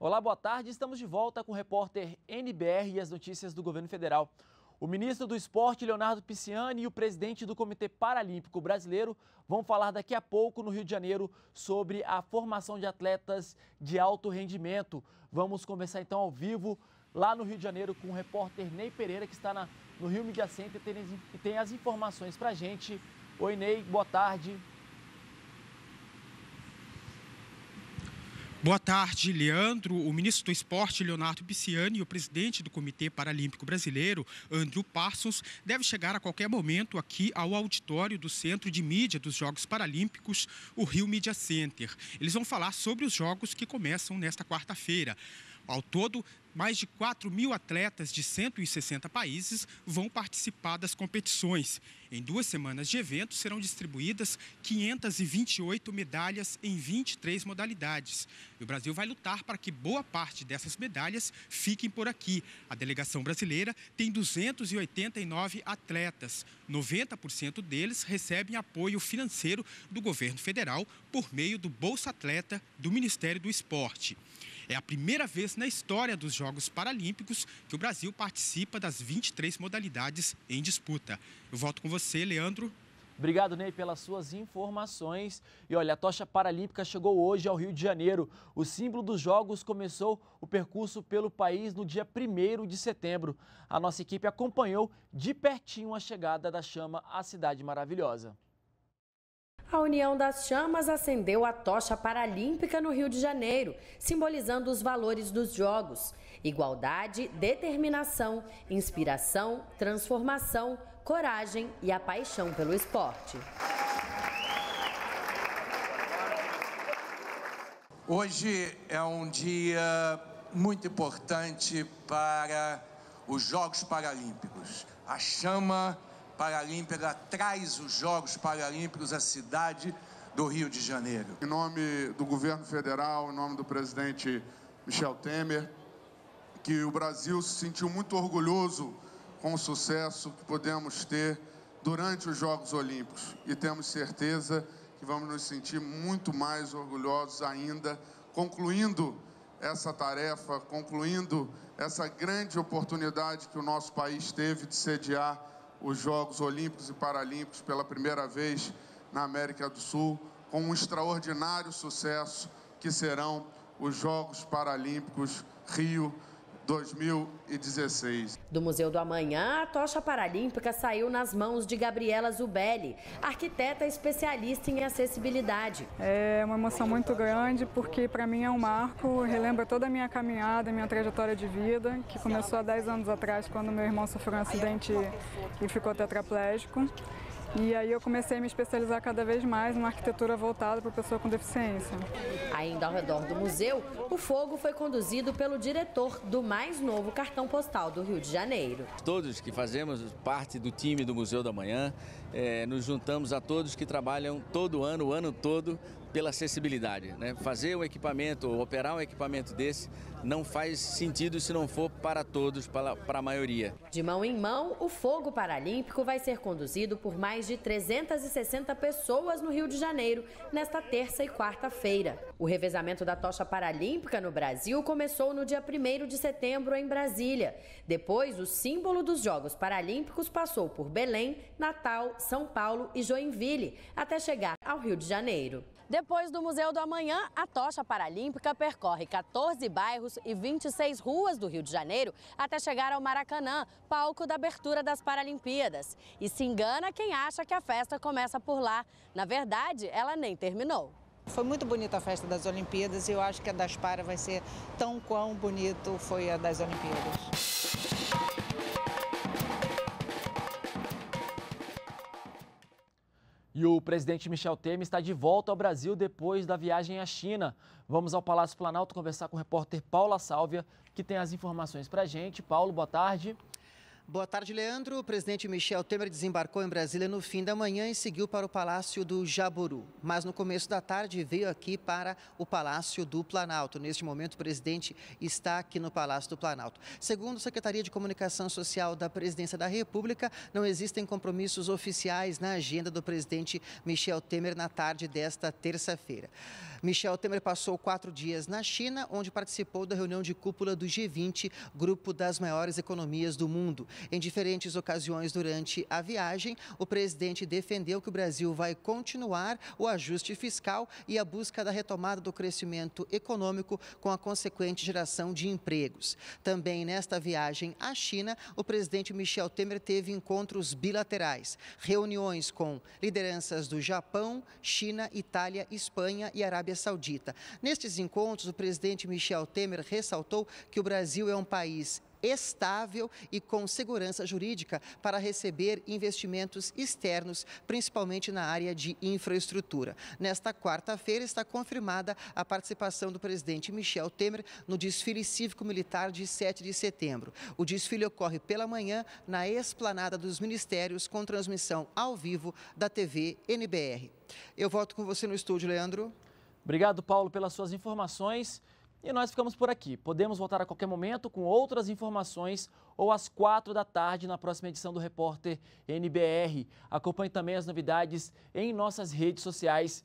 Olá, boa tarde. Estamos de volta com o repórter NBR e as notícias do governo federal. O ministro do Esporte, Leonardo Pisciani, e o presidente do Comitê Paralímpico Brasileiro vão falar daqui a pouco no Rio de Janeiro sobre a formação de atletas de alto rendimento. Vamos conversar então ao vivo lá no Rio de Janeiro com o repórter Ney Pereira, que está na, no Rio Media Center e tem, as informações para gente. Oi, Ney, boa tarde. Boa tarde, Leandro. O ministro do Esporte, Leonardo Pisciani, e o presidente do Comitê Paralímpico Brasileiro, Andrew Parsons, devem chegar a qualquer momento aqui ao auditório do Centro de Mídia dos Jogos Paralímpicos, o Rio Media Center. Eles vão falar sobre os jogos que começam nesta quarta-feira. Ao todo, mais de 4 mil atletas de 160 países vão participar das competições. Em duas semanas de eventos serão distribuídas 528 medalhas em 23 modalidades. E o Brasil vai lutar para que boa parte dessas medalhas fiquem por aqui. A delegação brasileira tem 289 atletas. 90% deles recebem apoio financeiro do governo federal por meio do Bolsa Atleta do Ministério do Esporte. É a primeira vez na história dos Jogos Paralímpicos que o Brasil participa das 23 modalidades em disputa. Eu volto com você, Leandro. Obrigado, Ney, pelas suas informações. E olha, a tocha paralímpica chegou hoje ao Rio de Janeiro. O símbolo dos Jogos começou o percurso pelo país no dia 1 de setembro. A nossa equipe acompanhou de pertinho a chegada da chama à Cidade Maravilhosa. A União das Chamas acendeu a tocha paralímpica no Rio de Janeiro, simbolizando os valores dos Jogos: igualdade, determinação, inspiração, transformação, coragem e a paixão pelo esporte. Hoje é um dia muito importante para os Jogos Paralímpicos. A chama Paralímpica, traz os Jogos Paralímpicos à cidade do Rio de Janeiro. Em nome do governo federal, em nome do presidente Michel Temer, que o Brasil se sentiu muito orgulhoso com o sucesso que podemos ter durante os Jogos Olímpicos. E temos certeza que vamos nos sentir muito mais orgulhosos ainda, concluindo essa tarefa, concluindo essa grande oportunidade que o nosso país teve de sediar os Jogos Olímpicos e Paralímpicos pela primeira vez na América do Sul, com um extraordinário sucesso que serão os Jogos Paralímpicos Rio 2016. Do Museu do Amanhã, a tocha paralímpica saiu nas mãos de Gabriela Zubelli, arquiteta especialista em acessibilidade. É uma emoção muito grande porque para mim é um marco, relembra toda a minha caminhada, minha trajetória de vida, que começou há 10 anos atrás quando meu irmão sofreu um acidente e ficou tetraplégico. E aí eu comecei a me especializar cada vez mais numa arquitetura voltada para pessoa com deficiência. Ainda ao redor do museu, o fogo foi conduzido pelo diretor do mais novo cartão postal do Rio de Janeiro. Todos que fazemos parte do time do Museu da Manhã, é, nos juntamos a todos que trabalham todo ano, o ano todo, pela acessibilidade. Né? Fazer um equipamento, operar um equipamento desse, não faz sentido se não for para todos, para, para a maioria. De mão em mão, o fogo paralímpico vai ser conduzido por mais de 360 pessoas no Rio de Janeiro, nesta terça e quarta-feira. O revezamento da tocha paralímpica no Brasil começou no dia 1 de setembro em Brasília. Depois, o símbolo dos Jogos Paralímpicos passou por Belém, Natal, São Paulo e Joinville, até chegar ao Rio de Janeiro. Depois do Museu do Amanhã, a tocha paralímpica percorre 14 bairros e 26 ruas do Rio de Janeiro até chegar ao Maracanã, palco da abertura das Paralimpíadas. E se engana quem acha que a festa começa por lá. Na verdade, ela nem terminou. Foi muito bonita a festa das Olimpíadas e eu acho que a das Para vai ser tão quão bonito foi a das Olimpíadas. E o presidente Michel Temer está de volta ao Brasil depois da viagem à China. Vamos ao Palácio Planalto conversar com o repórter Paula Sálvia, que tem as informações para a gente. Paulo, boa tarde. Boa tarde, Leandro. O presidente Michel Temer desembarcou em Brasília no fim da manhã e seguiu para o Palácio do Jaburu. Mas no começo da tarde veio aqui para o Palácio do Planalto. Neste momento, o presidente está aqui no Palácio do Planalto. Segundo a Secretaria de Comunicação Social da Presidência da República, não existem compromissos oficiais na agenda do presidente Michel Temer na tarde desta terça-feira. Michel Temer passou quatro dias na China, onde participou da reunião de cúpula do G20, grupo das maiores economias do mundo. Em diferentes ocasiões durante a viagem, o presidente defendeu que o Brasil vai continuar o ajuste fiscal e a busca da retomada do crescimento econômico com a consequente geração de empregos. Também nesta viagem à China, o presidente Michel Temer teve encontros bilaterais, reuniões com lideranças do Japão, China, Itália, Espanha e Arábia Saudita. Nestes encontros, o presidente Michel Temer ressaltou que o Brasil é um país estável e com segurança jurídica para receber investimentos externos, principalmente na área de infraestrutura. Nesta quarta-feira está confirmada a participação do presidente Michel Temer no desfile cívico-militar de 7 de setembro. O desfile ocorre pela manhã na esplanada dos ministérios com transmissão ao vivo da TV NBR. Eu volto com você no estúdio, Leandro. Obrigado, Paulo, pelas suas informações. E nós ficamos por aqui. Podemos voltar a qualquer momento com outras informações ou às quatro da tarde na próxima edição do Repórter NBR. Acompanhe também as novidades em nossas redes sociais.